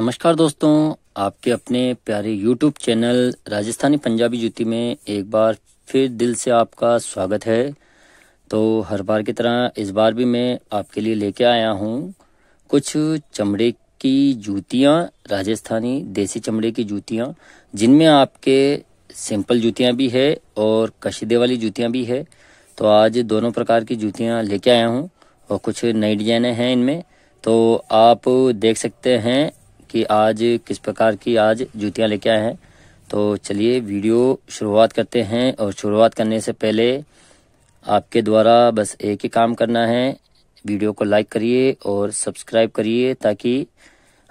नमस्कार दोस्तों आपके अपने प्यारे यूट्यूब चैनल राजस्थानी पंजाबी जूती में एक बार फिर दिल से आपका स्वागत है तो हर बार की तरह इस बार भी मैं आपके लिए लेके आया हूँ कुछ चमड़े की जूतियाँ राजस्थानी देसी चमड़े की जूतियाँ जिनमें आपके सिंपल जूतियाँ भी है और कशीदे वाली जूतियाँ भी है तो आज दोनों प्रकार की जूतियाँ लेके आया हूँ और कुछ नई डिजाइने हैं इनमें तो आप देख सकते हैं कि आज किस प्रकार की आज जूतियाँ लेके आए हैं तो चलिए वीडियो शुरुआत करते हैं और शुरुआत करने से पहले आपके द्वारा बस एक ही काम करना है वीडियो को लाइक करिए और सब्सक्राइब करिए ताकि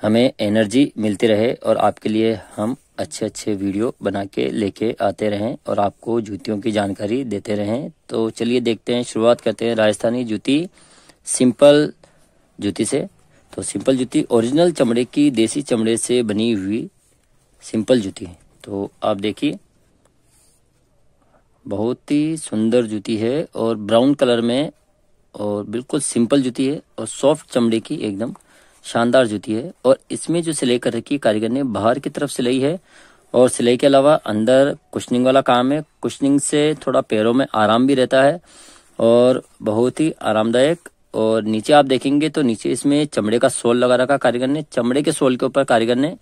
हमें एनर्जी मिलती रहे और आपके लिए हम अच्छे अच्छे वीडियो बना के लेके आते रहें और आपको जूतियों की जानकारी देते रहें तो चलिए देखते हैं शुरुआत करते हैं राजस्थानी जूती सिंपल जूती से तो सिंपल जूती ओरिजिनल चमड़े की देसी चमड़े से बनी हुई सिंपल जूती तो आप देखिए बहुत ही सुंदर जूती है और ब्राउन कलर में और बिल्कुल सिंपल जूती है और सॉफ्ट चमड़े की एकदम शानदार जूती है और इसमें जो सिलाई कर रखी है कारीगर ने बाहर की तरफ सिलाई है और सिलाई के अलावा अंदर कुशनिंग वाला काम है कुशनिंग से थोड़ा पैरों में आराम भी रहता है और बहुत ही आरामदायक और नीचे आप देखेंगे तो नीचे इसमें चमड़े का सोल लगा रखा कारीगर ने चमड़े के सोल के ऊपर कारीगर ने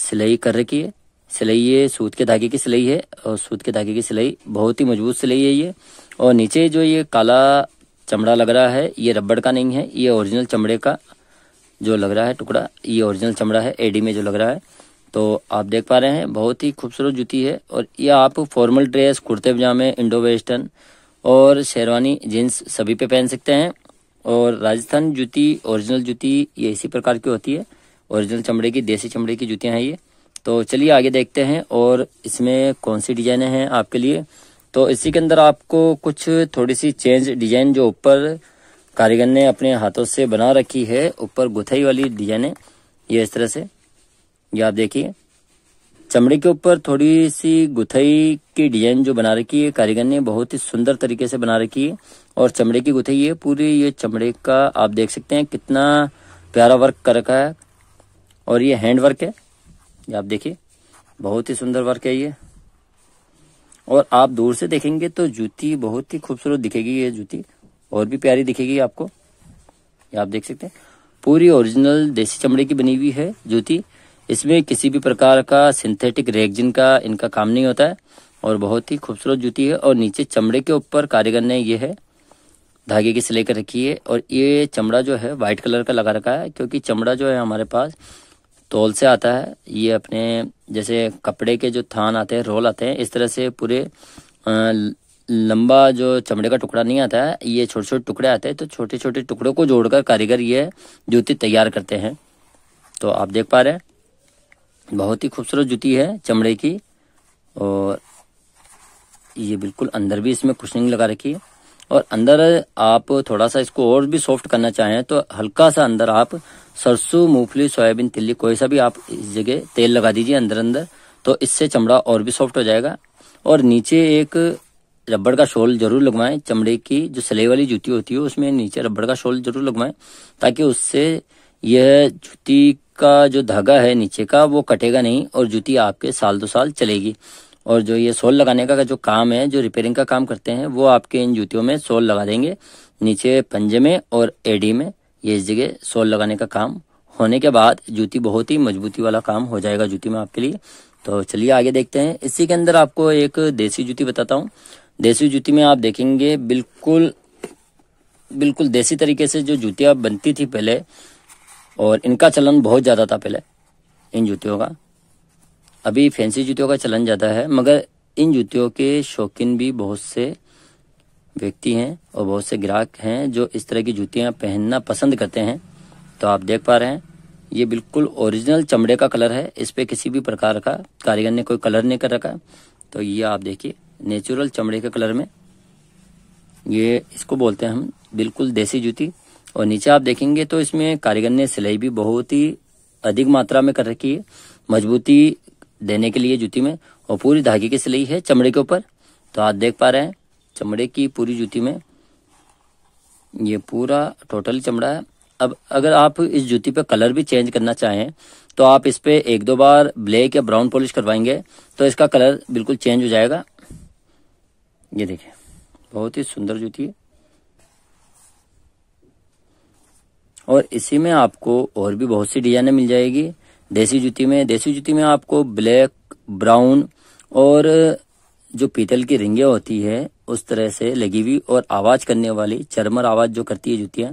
सिलाई कर रखी है सिलाई ये सूत के धागे की सिलाई है और सूत के धागे की सिलाई बहुत ही मजबूत सिलाई है ये और नीचे जो ये काला चमड़ा लग रहा है ये रबड़ का नहीं है ये ओरिजिनल चमड़े का जो लग रहा है टुकड़ा ये ओरिजिनल चमड़ा है एडी में जो लग रहा है तो आप देख पा रहे हैं बहुत ही खूबसूरत जूती है और ये आप फॉर्मल ड्रेस कुर्ते पजामे इंडो वेस्टर्न और शेरवानी जीन्स सभी पे पहन सकते हैं और राजस्थान जूती ओरिजिनल जूती ये इसी प्रकार की होती है ओरिजिनल चमड़े की देसी चमड़े की जूतियाँ हैं ये तो चलिए आगे देखते हैं और इसमें कौन सी डिजाइनें हैं आपके लिए तो इसी के अंदर आपको कुछ थोड़ी सी चेंज डिजाइन जो ऊपर कारीगर ने अपने हाथों से बना रखी है ऊपर गुथाई वाली डिजाइने ये इस तरह से ये आप देखिए चमड़े के ऊपर थोड़ी सी गुथई की डिजाइन जो बना रखी है कारीगर ने बहुत ही सुंदर तरीके से बना रखी है और चमड़े की गुथई है पूरी ये चमड़े का आप देख सकते हैं कितना प्यारा वर्क कर रखा है और ये हैंड वर्क है ये आप देखिए बहुत ही सुंदर वर्क है ये और आप दूर से देखेंगे तो जूती बहुत ही खूबसूरत दिखेगी ये जूती और भी प्यारी दिखेगी आपको ये आप देख सकते हैं पूरी ओरिजिनल देसी चमड़े की बनी हुई है जूती इसमें किसी भी प्रकार का सिंथेटिक रेगजिन का इनका काम नहीं होता है और बहुत ही खूबसूरत जूती है और नीचे चमड़े के ऊपर कारीगर ने ये है धागे की सिलाई कर रखी है और ये चमड़ा जो है वाइट कलर का लगा रखा है क्योंकि चमड़ा जो है हमारे पास तोल से आता है ये अपने जैसे कपड़े के जो थान आते हैं रोल आते हैं इस तरह से पूरे लंबा जो चमड़े का टुकड़ा नहीं आता है ये छोटे छोटे टुकड़े आते हैं तो छोटे छोटे टुकड़ों को जोड़कर कारीगर ये जूती तैयार करते हैं तो आप देख पा रहे हैं बहुत ही खूबसूरत जूती है चमड़े की और ये बिल्कुल अंदर भी इसमें कुशनिंग लगा रखी है और अंदर आप थोड़ा सा इसको और भी सॉफ्ट करना चाहें तो हल्का सा अंदर आप सरसों मूंगफली सोयाबीन तिल्ली कोई सा भी आप इस जगह तेल लगा दीजिए अंदर अंदर तो इससे चमड़ा और भी सॉफ्ट हो जाएगा और नीचे एक रबड़ का शोल जरूर लगवाएं चमड़े की जो सिलाई वाली जूती होती है उसमें नीचे रबड़ का शोल जरूर लगवाएं ताकि उससे यह जूती का जो धागा है नीचे का वो कटेगा नहीं और जूती आपके साल दो साल चलेगी और जो ये सोल लगाने का जो काम है जो रिपेयरिंग का काम करते हैं वो आपके इन जूतियों में सोल लगा देंगे नीचे पंजे में और एडी में ये इस जगह सोल लगाने का काम होने के बाद जूती बहुत ही मजबूती वाला काम हो जाएगा जूती में आपके लिए तो चलिए आगे देखते हैं इसी के अंदर आपको एक देसी जूती बताता हूँ देसी जूती में आप देखेंगे बिल्कुल बिल्कुल देसी तरीके से जो जूतियाँ बनती थी पहले और इनका चलन बहुत ज़्यादा था पहले इन जूतियों का अभी फैंसी जूतियों का चलन ज़्यादा है मगर इन जूतियों के शौकीन भी बहुत से व्यक्ति हैं और बहुत से ग्राहक हैं जो इस तरह की जूतियाँ पहनना पसंद करते हैं तो आप देख पा रहे हैं ये बिल्कुल ओरिजिनल चमड़े का कलर है इस पर किसी भी प्रकार का कारीगर ने कोई कलर नहीं कर रखा तो ये आप देखिए नेचुरल चमड़े के कलर में ये इसको बोलते हैं हम बिल्कुल देसी जूती और नीचे आप देखेंगे तो इसमें कारीगर ने सिलाई भी बहुत ही अधिक मात्रा में कर रखी है मजबूती देने के लिए जूती में और पूरी धागे की सिलाई है चमड़े के ऊपर तो आप देख पा रहे हैं चमड़े की पूरी जूती में ये पूरा टोटल चमड़ा है अब अगर आप इस जूती पे कलर भी चेंज करना चाहें तो आप इस पर एक दो बार ब्लैक या ब्राउन पॉलिश करवाएंगे तो इसका कलर बिल्कुल चेंज हो जाएगा ये देखिए बहुत ही सुंदर जूती है और इसी में आपको और भी बहुत सी डिजाइने मिल जाएगी देसी जूती में देसी जूती में आपको ब्लैक ब्राउन और जो पीतल की रिंगे होती है उस तरह से लगी हुई और आवाज करने वाली चरमर आवाज जो करती है जूतियां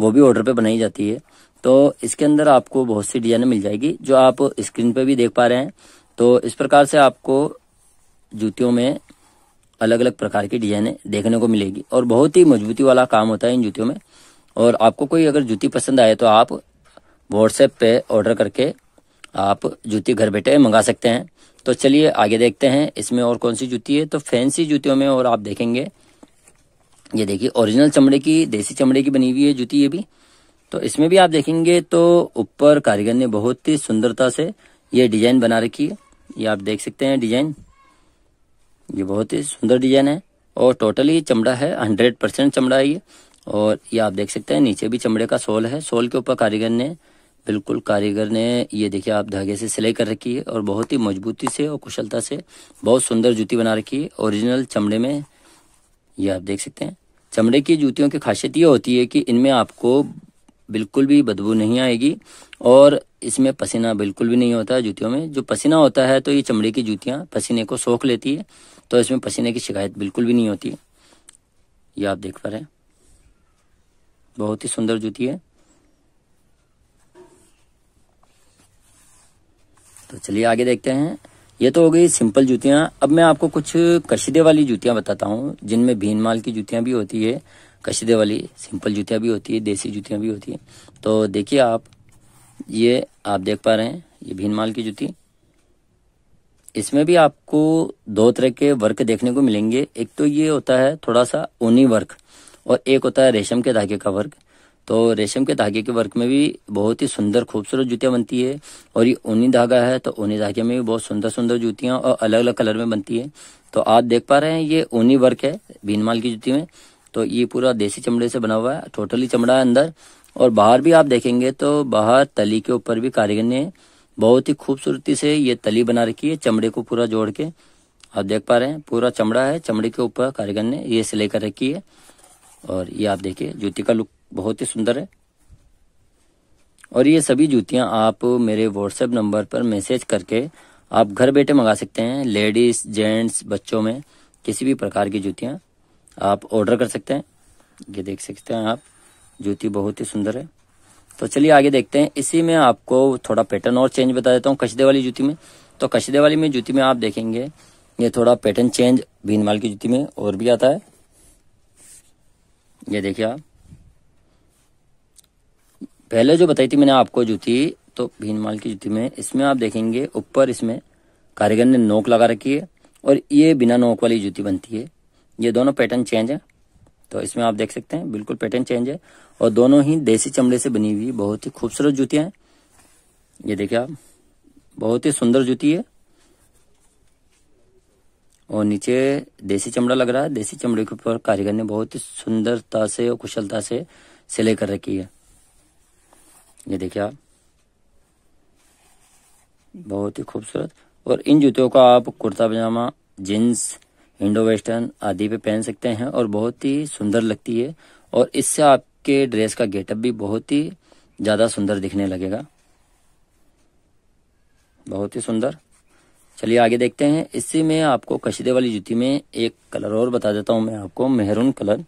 वो भी ऑर्डर पे बनाई जाती है तो इसके अंदर आपको बहुत सी डिजाइने मिल जाएगी जो आप स्क्रीन पे भी देख पा रहे हैं तो इस प्रकार से आपको जूतियों में अलग अलग प्रकार की डिजाइने देखने को मिलेगी और बहुत ही मजबूती वाला काम होता है इन जूतियों में और आपको कोई अगर जूती पसंद आए तो आप व्हाट्सएप पे ऑर्डर करके आप जूती घर बैठे मंगा सकते हैं तो चलिए आगे देखते हैं इसमें और कौन सी जूती है तो फैंसी जूतियों में और आप देखेंगे ये देखिए ओरिजिनल चमड़े की देसी चमड़े की बनी हुई है जूती ये भी तो इसमें भी आप देखेंगे तो ऊपर कारीगर ने बहुत ही सुंदरता से ये डिजाइन बना रखी है ये आप देख सकते हैं डिजाइन ये बहुत ही सुंदर डिजाइन है और टोटली चमड़ा है हंड्रेड परसेंट चमड़ा है ये और ये आप देख सकते हैं नीचे भी चमड़े का सोल है सोल के ऊपर कारीगर ने बिल्कुल कारीगर ने ये देखिए आप धागे से सिलाई कर रखी है और बहुत ही मजबूती से और कुशलता से बहुत सुंदर जूती बना रखी है ओरिजिनल चमड़े में ये आप देख सकते हैं चमड़े की जूतियों की खासियत ये होती है कि इनमें आपको बिल्कुल भी बदबू नहीं आएगी और इसमें पसीना बिल्कुल भी नहीं होता जूतियों में जो पसीना होता है तो ये चमड़े की जूतियाँ पसीने को सोख लेती है तो इसमें पसीने की शिकायत बिल्कुल भी नहीं होती है ये आप देख पा रहे हैं बहुत ही सुंदर जूती है तो चलिए आगे देखते हैं ये तो हो गई सिंपल जूतियां अब मैं आपको कुछ कशिदे वाली जूतियां बताता हूं जिनमें भीन माल की जूतियां भी होती है कशिदे वाली सिंपल जूतियां भी होती है देसी जूतियां भी होती है तो देखिए आप ये आप देख पा रहे हैं ये भीन माल की जूती इसमें भी आपको दो तरह के वर्क देखने को मिलेंगे एक तो ये होता है थोड़ा सा ऊनी वर्क और एक होता है रेशम के धागे का वर्क तो रेशम के धागे के वर्क में भी बहुत ही सुंदर खूबसूरत जूतियाँ बनती है और ये ऊनी धागा है तो ऊनी धागे में भी बहुत सुंदर सुंदर जूतियाँ और अलग अलग कलर में बनती है तो आप देख पा रहे हैं ये ऊनी वर्क है भीनमाल की जूती में तो ये पूरा देसी चमड़े से बना हुआ है टोटली चमड़ा है अंदर और बाहर भी आप देखेंगे तो बाहर तली के ऊपर भी कारीगर ने बहुत ही खूबसूरती से ये तली बना रखी है चमड़े को पूरा जोड़ के आप देख पा रहे हैं पूरा चमड़ा है चमड़े के ऊपर कारीगर ने ये सिलाई कर रखी है और ये आप देखिए जूती का लुक बहुत ही सुंदर है और ये सभी जूतियाँ आप मेरे व्हाट्सएप नंबर पर मैसेज करके आप घर बैठे मंगा सकते हैं लेडीज जेंट्स बच्चों में किसी भी प्रकार की जूतियाँ आप ऑर्डर कर सकते हैं ये देख सकते हैं आप जूती बहुत ही सुंदर है तो चलिए आगे देखते हैं इसी में आपको थोड़ा पैटर्न और चेंज बता देता हूँ कशदे वाली जूती में तो कशदे वाली में जूती में आप देखेंगे ये थोड़ा पैटर्न चेंज भीनमाल की जूती में और भी आता है ये देखिए आप पहले जो बताई थी मैंने आपको जूती तो भीनमाल की जूती में इसमें आप देखेंगे ऊपर इसमें कारीगर ने नोक लगा रखी है और ये बिना नोक वाली जूती बनती है ये दोनों पैटर्न चेंज है तो इसमें आप देख सकते हैं बिल्कुल पैटर्न चेंज है और दोनों ही देसी चमड़े से बनी हुई बहुत ही खूबसूरत जूतियां हैं ये देखिए आप बहुत ही सुंदर जूती है और नीचे देसी चमड़ा लग रहा है देसी चमड़े के ऊपर कारीगर ने बहुत ही सुंदरता से और कुशलता से सिले कर रखी है ये देखिए आप बहुत ही खूबसूरत और इन जूतों का आप kurta pajama jeans Indo western आदि पे पहन सकते हैं और बहुत ही सुंदर लगती है और इससे आपके ड्रेस का गेटअप भी बहुत ही ज़्यादा सुंदर दिखने लगेगा बहुत ही सुंदर चलिए आगे देखते हैं इससे में आपको कशीदे वाली जुती में एक कलर और बता देता हूँ मैं आपको मेहरून कलर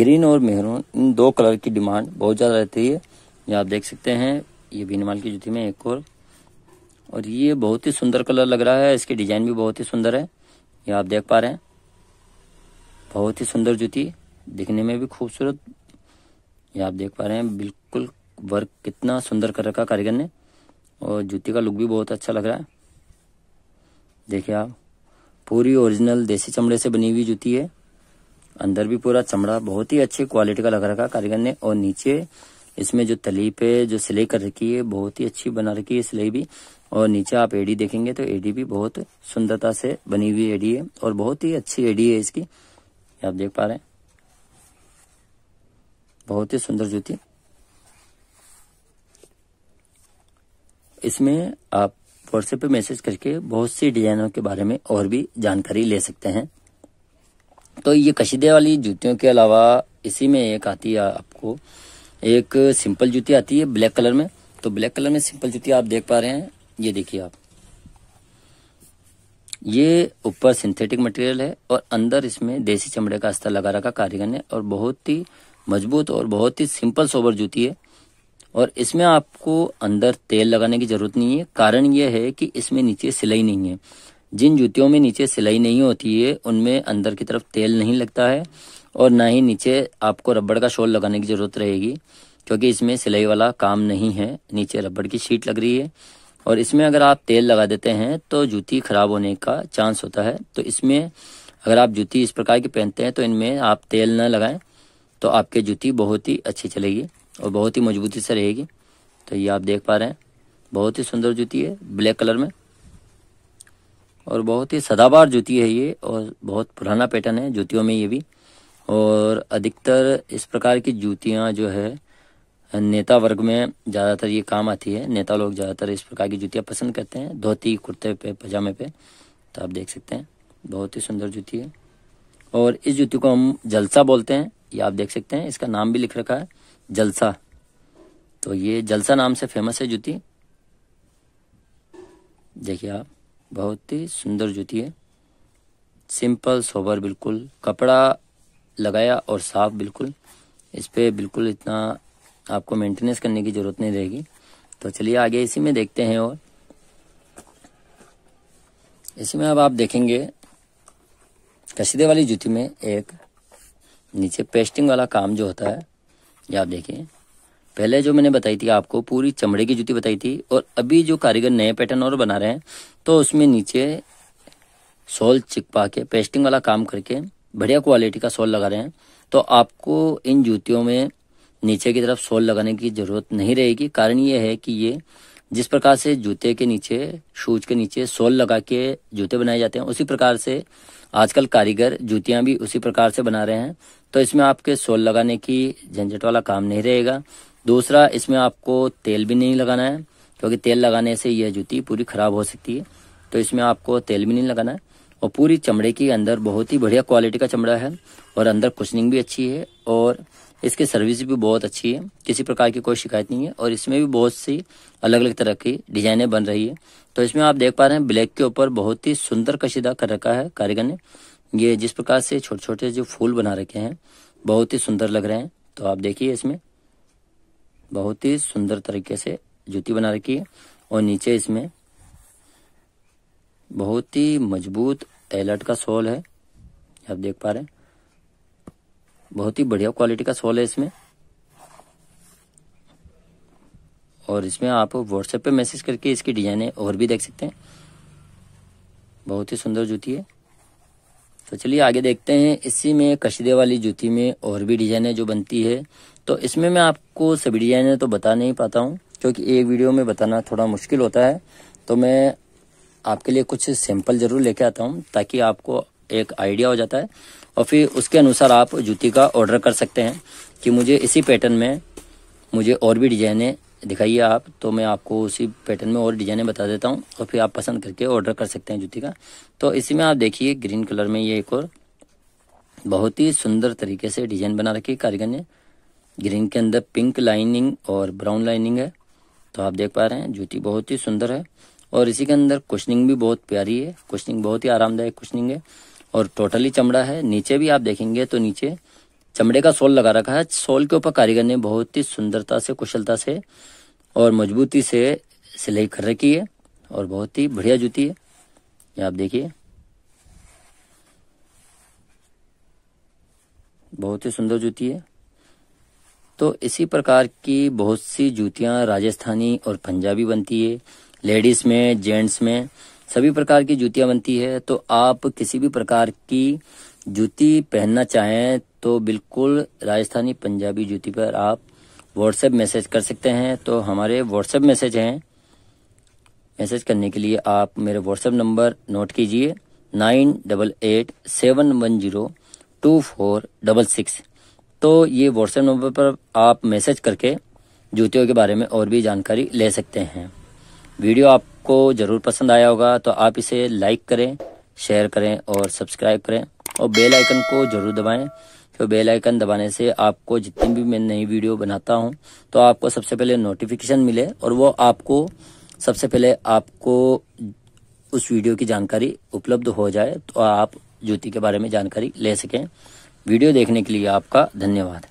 ग्रीन और मेहरून इन दो कलर की डिमांड बहुत ज़्यादा रहती है ये आप देख सकते हैं ये भीनमाल की जुती में एक और और ये बहुत ही सुंदर कलर लग रहा है इसकी डिजाइन भी बहुत ही सुंदर है ये आप देख पा रहे हैं बहुत ही सुंदर जुती दिखने में भी खूबसूरत ये आप देख पा रहे हैं बिल्कुल वर्क कितना सुंदर कर रखा कारीगर ने और जूती का लुक भी बहुत अच्छा लग रहा है देखिए आप पूरी ओरिजिनल देसी चमड़े से बनी हुई जूती है अंदर भी पूरा चमड़ा बहुत ही अच्छी क्वालिटी का लग रखा कारीगर ने और नीचे इसमें जो तली पे जो सिलाई कर रखी है बहुत ही अच्छी बना रखी है सिलाई भी और नीचे आप एडी देखेंगे तो एडी भी बहुत सुंदरता से बनी हुई एडी है और बहुत ही अच्छी एडी है इसकी आप देख पा रहे हैं बहुत ही सुंदर जूती इसमें आप व्हाट्सएप पे मैसेज करके बहुत सी डिजाइनों के बारे में और भी जानकारी ले सकते हैं तो ये कशीदे वाली जूतियों के अलावा इसी में एक आती है आपको एक सिंपल जूती आती है ब्लैक कलर में तो ब्लैक कलर में सिंपल जूती आप देख पा रहे हैं ये देखिए आप ये ऊपर सिंथेटिक मटेरियल है और अंदर इसमें देसी चमड़े का अस्तर लगा रखा कारीगर ने और बहुत ही मजबूत और बहुत ही सिंपल सोबर जूती है और इसमें आपको अंदर तेल लगाने की ज़रूरत नहीं है कारण यह है कि इसमें नीचे सिलाई नहीं है जिन जूतियों में नीचे सिलाई नहीं होती है उनमें अंदर की तरफ तेल नहीं लगता है और ना ही नीचे आपको रबड़ का शॉल लगाने की ज़रूरत रहेगी क्योंकि इसमें सिलाई वाला काम नहीं है नीचे रबड़ की शीट लग रही है और इसमें अगर आप तेल लगा देते हैं तो जूती ख़राब होने का चांस होता है तो इसमें अगर आप जूती इस प्रकार की पहनते हैं तो इनमें आप तेल न लगाएं तो आपकी जूती बहुत ही अच्छी चलेगी और बहुत ही मजबूती से रहेगी तो ये आप देख पा रहे हैं बहुत ही सुंदर जूती है ब्लैक कलर में और बहुत ही सदाबार जूती है ये और बहुत पुराना पैटर्न है जूतियों में ये भी और अधिकतर इस प्रकार की जूतियाँ जो है नेता वर्ग में ज़्यादातर ये काम आती है नेता लोग ज़्यादातर इस प्रकार की जूतियाँ पसंद करते हैं धोती कुर्ते पे पजामे पे तो आप देख सकते हैं बहुत ही सुंदर जूती है और इस जूती को हम जलसा बोलते हैं ये आप देख सकते हैं इसका नाम भी लिख रखा है जलसा तो ये जलसा नाम से फेमस है जूती देखिए आप बहुत ही सुंदर जूती है सिंपल सोबर बिल्कुल कपड़ा लगाया और साफ बिल्कुल इस पर बिल्कुल इतना आपको मेंटेनेंस करने की ज़रूरत नहीं रहेगी तो चलिए आगे इसी में देखते हैं और इसी में अब आप देखेंगे कशीदे वाली जूती में एक नीचे पेस्टिंग वाला काम जो होता है ये आप देखिए पहले जो मैंने बताई थी आपको पूरी चमड़े की जूती बताई थी और अभी जो कारीगर नए पैटर्न और बना रहे हैं तो उसमें नीचे सोल चिपका के पेस्टिंग वाला काम करके बढ़िया क्वालिटी का सोल लगा रहे हैं तो आपको इन जूतियों में नीचे की तरफ सोल लगाने की ज़रूरत नहीं रहेगी कारण ये है कि ये जिस प्रकार से जूते के नीचे शूज के नीचे सोल लगा के जूते बनाए जाते हैं उसी प्रकार से आजकल कारीगर जूतियां भी उसी प्रकार से बना रहे हैं तो इसमें आपके सोल लगाने की झंझट वाला काम नहीं रहेगा दूसरा इसमें आपको तेल भी नहीं लगाना है क्योंकि तेल लगाने से यह जूती पूरी खराब हो सकती है तो इसमें आपको तेल भी नहीं लगाना है और पूरी चमड़े के अंदर बहुत ही बढ़िया क्वालिटी का चमड़ा है और अंदर कुशनिंग भी अच्छी है और इसकी सर्विस भी बहुत अच्छी है किसी प्रकार की कोई शिकायत नहीं है और इसमें भी बहुत सी अलग अलग तरह की डिजाइने बन रही है तो इसमें आप देख पा रहे हैं ब्लैक के ऊपर बहुत ही सुंदर कशीदा कर रखा है कारीगर ने ये जिस प्रकार से छोटे छोटे जो फूल बना रखे हैं बहुत ही सुंदर लग रहे हैं तो आप देखिए इसमें बहुत ही सुंदर तरीके से जूती बना रखी है और नीचे इसमें बहुत ही मजबूत एलर्ट का सोल है आप देख पा रहे हैं बहुत ही बढ़िया क्वालिटी का सॉल है इसमें और इसमें आप व्हाट्सएप पे मैसेज करके इसकी डिजाइने और भी देख सकते हैं बहुत ही सुंदर जूती है तो चलिए आगे देखते हैं इसी में कशदे वाली जूती में और भी डिजाइने जो बनती है तो इसमें मैं आपको सभी डिजाइने तो बता नहीं पाता हूँ क्योंकि एक वीडियो में बताना थोड़ा मुश्किल होता है तो मैं आपके लिए कुछ सैंपल जरूर लेके आता हूँ ताकि आपको एक आइडिया हो जाता है और फिर उसके अनुसार आप जूती का ऑर्डर कर सकते हैं कि मुझे इसी पैटर्न में मुझे और भी डिजाइने दिखाइए आप तो मैं आपको उसी पैटर्न में और डिजाइने बता देता हूँ और फिर आप पसंद करके ऑर्डर कर सकते हैं जूती का तो इसी में आप देखिए ग्रीन कलर में ये एक और बहुत ही सुंदर तरीके से डिजाइन बना रखी है कारीगर ने ग्रीन के अंदर पिंक लाइनिंग और ब्राउन लाइनिंग है तो आप देख पा रहे हैं जूती बहुत ही सुंदर है और इसी के अंदर कुशनिंग भी बहुत प्यारी है कुशनिंग बहुत ही आरामदायक कुशनिंग है और टोटली चमड़ा है नीचे भी आप देखेंगे तो नीचे चमड़े का सोल लगा रखा है सोल के ऊपर कारीगर ने बहुत ही सुंदरता से कुशलता से और मजबूती से सिलाई कर रखी है और बहुत ही बढ़िया जूती है ये आप देखिए बहुत ही सुंदर जूती है तो इसी प्रकार की बहुत सी जूतियां राजस्थानी और पंजाबी बनती है लेडीज में जेंट्स में सभी प्रकार की जूतियां बनती है तो आप किसी भी प्रकार की जूती पहनना चाहें तो बिल्कुल राजस्थानी पंजाबी जूती पर आप व्हाट्सएप मैसेज कर सकते हैं तो हमारे व्हाट्सएप मैसेज हैं मैसेज करने के लिए आप मेरे व्हाट्सएप नंबर नोट कीजिए nine double eight seven one zero two four double six तो ये व्हाट्सएप नंबर पर आप मैसेज करके जूतियों के बारे में और भी जानकारी ले सकते हैं वीडियो आपको ज़रूर पसंद आया होगा तो आप इसे लाइक करें शेयर करें और सब्सक्राइब करें और बेल आइकन को ज़रूर दबाएं तो बेल आइकन दबाने से आपको जितनी भी मैं नई वीडियो बनाता हूं तो आपको सबसे पहले नोटिफिकेशन मिले और वो आपको सबसे पहले आपको उस वीडियो की जानकारी उपलब्ध हो जाए तो आप ज्योति के बारे में जानकारी ले सकें वीडियो देखने के लिए आपका धन्यवाद